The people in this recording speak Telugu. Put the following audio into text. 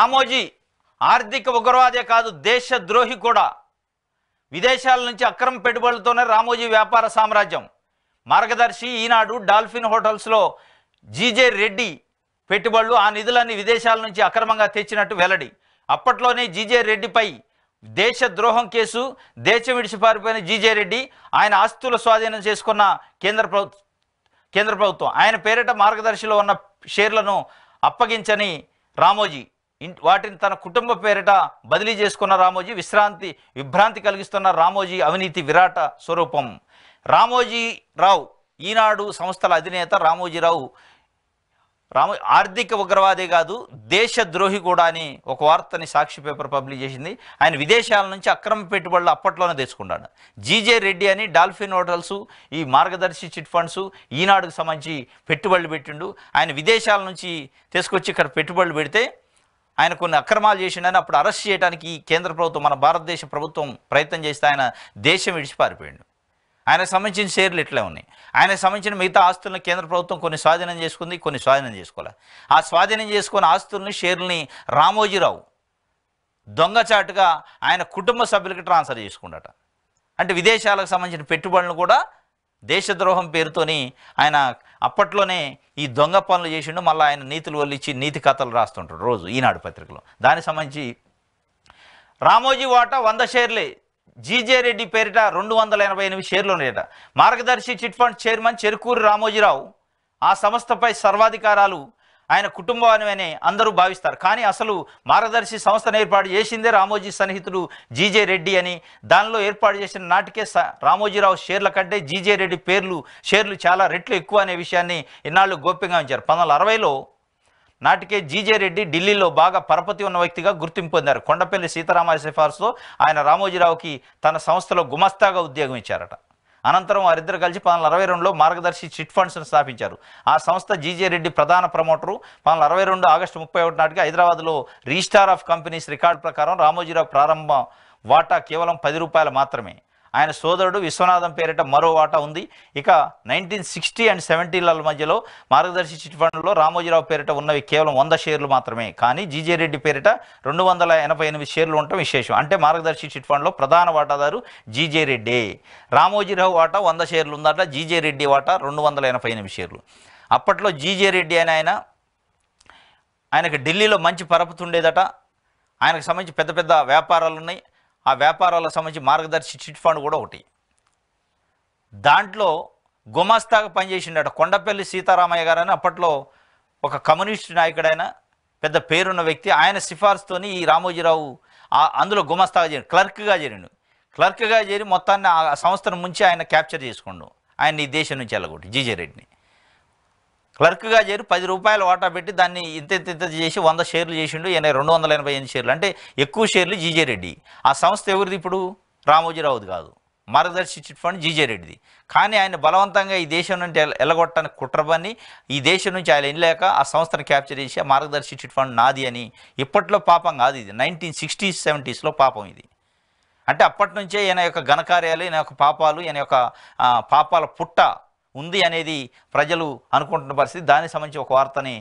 రామోజీ ఆర్థిక ఉగ్రవాదే కాదు దేశ ద్రోహి కూడా విదేశాల నుంచి అక్రమ పెట్టుబడులతోనే రామోజీ వ్యాపార సామ్రాజ్యం మార్గదర్శి ఈనాడు డాల్ఫిన్ హోటల్స్లో జీజే రెడ్డి పెట్టుబడులు ఆ నిధులన్నీ విదేశాల నుంచి అక్రమంగా తెచ్చినట్టు వెల్లడి అప్పట్లోనే జీజే రెడ్డిపై దేశ ద్రోహం కేసు దేశ విడిచిపారిపోయిన జీజే రెడ్డి ఆయన ఆస్తుల స్వాధీనం చేసుకున్న కేంద్ర ప్రభుత్వం కేంద్ర ప్రభుత్వం ఆయన పేరిట మార్గదర్శిలో ఉన్న షేర్లను అప్పగించని రామోజీ వాటిని తన కుటుంబ పేరిట బదిలీ చేసుకున్న రామోజీ విశ్రాంతి విభ్రాంతి కలిగిస్తున్న రామోజీ అవినీతి విరాట స్వరూపం రామోజీ రావు ఈనాడు సంస్థల అధినేత రామోజీరావు రామ ఆర్థిక ఉగ్రవాదే కాదు దేశ ద్రోహి కూడా అని ఒక వార్తని సాక్షి పేపర్ పబ్లిష్ చేసింది ఆయన విదేశాల నుంచి అక్రమ పెట్టుబడులు అప్పట్లోనే తెచ్చుకున్నాడు జీజే రెడ్డి అని డాల్ఫిన్ హోటల్స్ ఈ మార్గదర్శి చిట్ ఫండ్స్ ఈనాడుకు సంబంధించి పెట్టుబడులు పెట్టిండు ఆయన విదేశాల నుంచి తీసుకొచ్చి ఇక్కడ పెట్టుబడులు పెడితే ఆయన కొన్ని అక్రమాలు చేసిండని అప్పుడు అరెస్ట్ చేయడానికి కేంద్ర ప్రభుత్వం మన భారతదేశ ప్రభుత్వం ప్రయత్నం చేస్తే ఆయన దేశం విడిచిపారిపోయిండు ఆయనకు సంబంధించిన షేర్లు ఇట్లే ఉన్నాయి ఆయనకు సంబంధించిన మిగతా ఆస్తులను కేంద్ర ప్రభుత్వం కొన్ని స్వాధీనం చేసుకుంది కొన్ని స్వాధీనం చేసుకోవాలి ఆ స్వాధీనం చేసుకున్న ఆస్తుల్ని షేర్లని రామోజీరావు దొంగచాటుగా ఆయన కుటుంబ సభ్యులకి ట్రాన్స్ఫర్ చేసుకుంటాట అంటే విదేశాలకు సంబంధించిన పెట్టుబడులను కూడా దేశద్రోహం పేరుతోని ఆయన అప్పట్లోనే ఈ దొంగ పనులు చేసిండు మళ్ళీ ఆయన నీతులు వల్లిచ్చి నీతి కథలు రాస్తుంటాడు రోజు ఈనాడు పత్రికలో దానికి సంబంధించి రామోజీ వాట వంద షేర్లే జీజే రెడ్డి పేరిట రెండు వందల ఎనభై ఎనిమిది షేర్లు ఉన్నాయట Margadarsi chit fund chairman Cherukuri Ramoji Rao ఆ సంస్థపై సర్వాధికారాలు ఆయన కుటుంబం అని అందరూ భావిస్తారు కానీ అసలు మార్గదర్శి సంస్థను ఏర్పాటు చేసిందే రామోజీ సన్నిహితుడు జీజే రెడ్డి అని దానిలో ఏర్పాటు చేసిన నాటికే రామోజీరావు షేర్ల కంటే జీజే రెడ్డి పేర్లు షేర్లు చాలా రెట్లు ఎక్కువ అనే విషయాన్ని ఇన్నాళ్ళు గోప్యంగా ఉంచారు పంతొమ్మిది అరవైలో నాటికే జీజే రెడ్డి ఢిల్లీలో బాగా పరపతి ఉన్న వ్యక్తిగా గుర్తింపు పొందారు కొండపల్లి సీతారామ సిఫార్సులో ఆయన రామోజీరావుకి తన సంస్థలో గుమస్తాగా ఉద్యోగం ఇచ్చారట అనంతరం వారిద్దరు కలిసి పంతొమ్మిది అరవై రెండులో మార్గదర్శి చిట్ ఫండ్స్ను స్థాపించారు ఆ సంస్థ జీజే రెడ్డి ప్రధాన ప్రమోటరు పంతొమ్మిది అరవై రెండు ఆగస్టు ముప్పై ఒకటి నాటికి హైదరాబాద్లో రిజిస్టార్ ఆఫ్ కంపెనీస్ రికార్డు ప్రకారం రామోజీరావు ప్రారంభ వాటా కేవలం పది రూపాయలు మాత్రమే ఆయన సోదరుడు విశ్వనాథం పేరిట మరో వాటా ఉంది ఇక నైన్టీన్ సిక్స్టీ అండ్ సెవెంటీల మధ్యలో మార్గదర్శి చిట్ ఫండ్లో రామోజీరావు పేరిట ఉన్నవి కేవలం వంద షేర్లు మాత్రమే కానీ జీజే రెడ్డి పేరిట రెండు వందల ఎనభై ఎనిమిది షేర్లు ఉండటం విశేషం అంటే మార్గదర్శి చిట్ ఫండ్లో ప్రధాన వాటాదారు జీజే రెడ్డి రామోజీరావు వాటా వంద షేర్లు ఉందట జీజే రెడ్డి వాటా రెండు వందల ఎనభై ఎనిమిది షేర్లు అప్పట్లో జీజే రెడ్డి అని ఆయన ఆయనకు ఢిల్లీలో మంచి పరపుతుండేదట ఆయనకు సంబంధించి పెద్ద పెద్ద వ్యాపారాలు ఉన్నాయి ఆ వ్యాపారాలకు సంబంధించి మార్గదర్శి చిట్ ఫండ్ కూడా ఒకటి దాంట్లో గుమాస్తాగా పనిచేసిండట కొండపల్లి సీతారామయ్య గారని అప్పట్లో ఒక కమ్యూనిస్ట్ నాయకుడైన పెద్ద పేరున్న వ్యక్తి ఆయన సిఫార్సుతోని ఈ రామోజీరావు అందులో గుమస్తాగా చేరి క్లర్క్గా చేరిండు క్లర్క్గా చేరి మొత్తాన్ని ఆ సంస్థను ముంచి ఆయన క్యాప్చర్ చేసుకుండు ఆయన ఈ దేశం నుంచి వెళ్ళగొట్టి జీజే రెడ్డిని క్లర్క్గా చేరి పది రూపాయలు వాటా పెట్టి దాన్ని ఇంత ఇంత ఇంత చేసి వంద షేర్లు చేసిండు ఈయన రెండు వందల ఎనభై ఎనిమిది షేర్లు అంటే ఎక్కువ షేర్లు జీజే రెడ్డి ఆ సంస్థ ఎవరిది ఇప్పుడు రామోజీరావుది కాదు మార్గదర్శి చిట్ ఫండ్ జీజే రెడ్డిది కానీ ఆయన బలవంతంగా ఈ దేశం నుండి ఎల్లగొట్టడానికి కుట్రబని ఈ దేశం నుంచి ఆయన వెళ్ళలేక ఆ సంస్థను క్యాప్చర్ చేసి ఆ మార్గదర్శి చిట్ ఫండ్ నాది అని ఇప్పట్లో పాపం కాదు ఇది నైన్టీన్ సిక్స్టీస్ సెవెంటీస్లో పాపం ఇది అంటే అప్పటి నుంచే ఈయన యొక్క ఘనకార్యాలు ఈయన యొక్క పాపాలు ఈయన యొక్క పాపాల పుట్ట ఉంది అనేది ప్రజలు అనుకుంటున్న పరిస్థితి దానికి సంబంధించి ఒక వార్తని